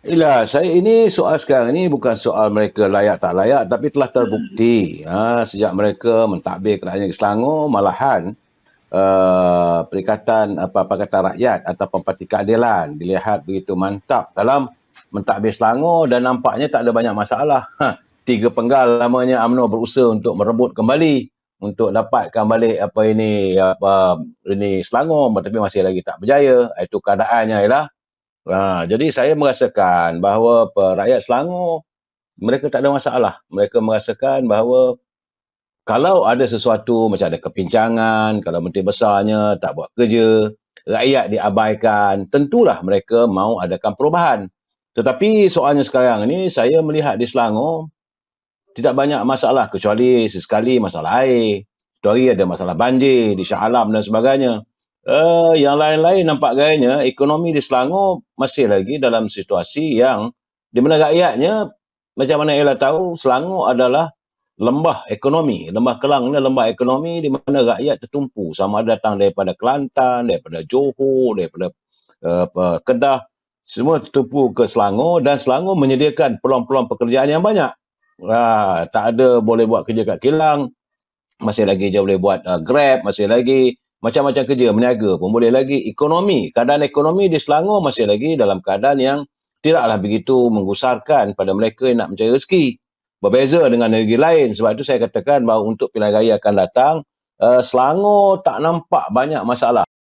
Ila saya ini soal sekarang ini bukan soal mereka layak tak layak tapi telah terbukti hmm. ha, sejak mereka mentadbir kerajaan di Selangor malahan uh, perikatan apa apa rakyat atau parti keadilan dilihat begitu mantap dalam mentadbir Selangor dan nampaknya tak ada banyak masalah. Ha, tiga penggal lamanya UMNO berusaha untuk merebut kembali untuk dapatkan balik apa ini apa ini Selangor tetapi masih lagi tak berjaya. Itu keadaannya ialah Ha, jadi saya merasakan bahawa rakyat Selangor mereka tak ada masalah. Mereka merasakan bahawa kalau ada sesuatu macam ada kepincangan, kalau menteri besarnya tak buat kerja, rakyat diabaikan, tentulah mereka mau adakan perubahan. Tetapi soalnya sekarang ni saya melihat di Selangor tidak banyak masalah kecuali sesekali masalah air. Tuari ada masalah banjir di Shah Alam dan sebagainya. Uh, yang lain-lain nampak gayanya ekonomi di Selangor masih lagi dalam situasi yang di mana rakyatnya macam mana Ella tahu Selangor adalah lembah ekonomi. Lembah Kelang ni lembah ekonomi di mana rakyat tertumpu sama ada datang daripada Kelantan, daripada Johor, daripada uh, Kedah. Semua tertumpu ke Selangor dan Selangor menyediakan peluang-peluang pekerjaan yang banyak. Uh, tak ada boleh buat kerja kat kilang, masih lagi dia boleh buat uh, grab, masih lagi macam-macam kerja, meniaga pun boleh lagi. Ekonomi, keadaan ekonomi di Selangor masih lagi dalam keadaan yang tidaklah begitu menggusarkan pada mereka yang nak mencari rezeki. Berbeza dengan negeri lain. Sebab itu saya katakan bahawa untuk pilihan raya akan datang, uh, Selangor tak nampak banyak masalah.